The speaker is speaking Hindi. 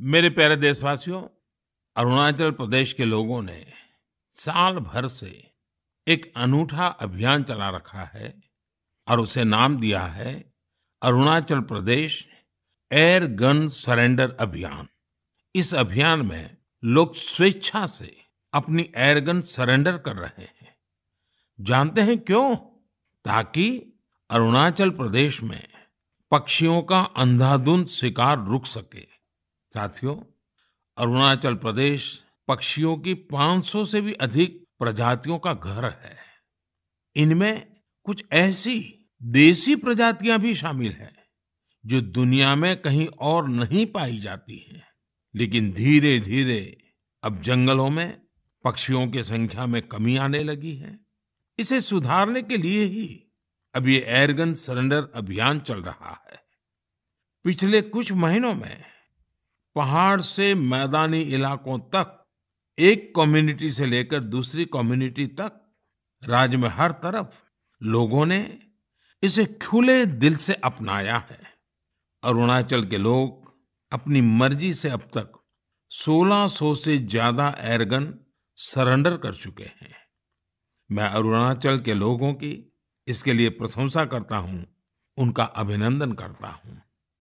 मेरे प्यारे देशवासियों अरुणाचल प्रदेश के लोगों ने साल भर से एक अनूठा अभियान चला रखा है और उसे नाम दिया है Arunachal Pradesh air gun surrender अभियान इस अभियान में लोग स्वेच्छा से अपनी एयर गन सरेंडर कर रहे हैं जानते हैं क्यों ताकि अरुणाचल प्रदेश में पक्षियों का अंधाधुंध शिकार रुक सके साथियों अरुणाचल प्रदेश पक्षियों की 500 से भी अधिक प्रजातियों का घर है इनमें कुछ ऐसी देसी प्रजातियां भी शामिल हैं जो दुनिया में कहीं और नहीं पाई जाती हैं लेकिन धीरे धीरे अब जंगलों में पक्षियों की संख्या में कमी आने लगी है इसे सुधारने के लिए ही अब ये एयरगन सरेंडर अभियान चल रहा है पिछले कुछ महीनों में पहाड़ से मैदानी इलाकों तक एक कम्युनिटी से लेकर दूसरी कम्युनिटी तक राज्य में हर तरफ लोगों ने इसे खुले दिल से अपनाया है अरुणाचल के लोग अपनी मर्जी से अब तक 1600 से ज्यादा एयरगन सरेंडर कर चुके हैं मैं अरुणाचल के लोगों की इसके लिए प्रशंसा करता हूं उनका अभिनंदन करता हूं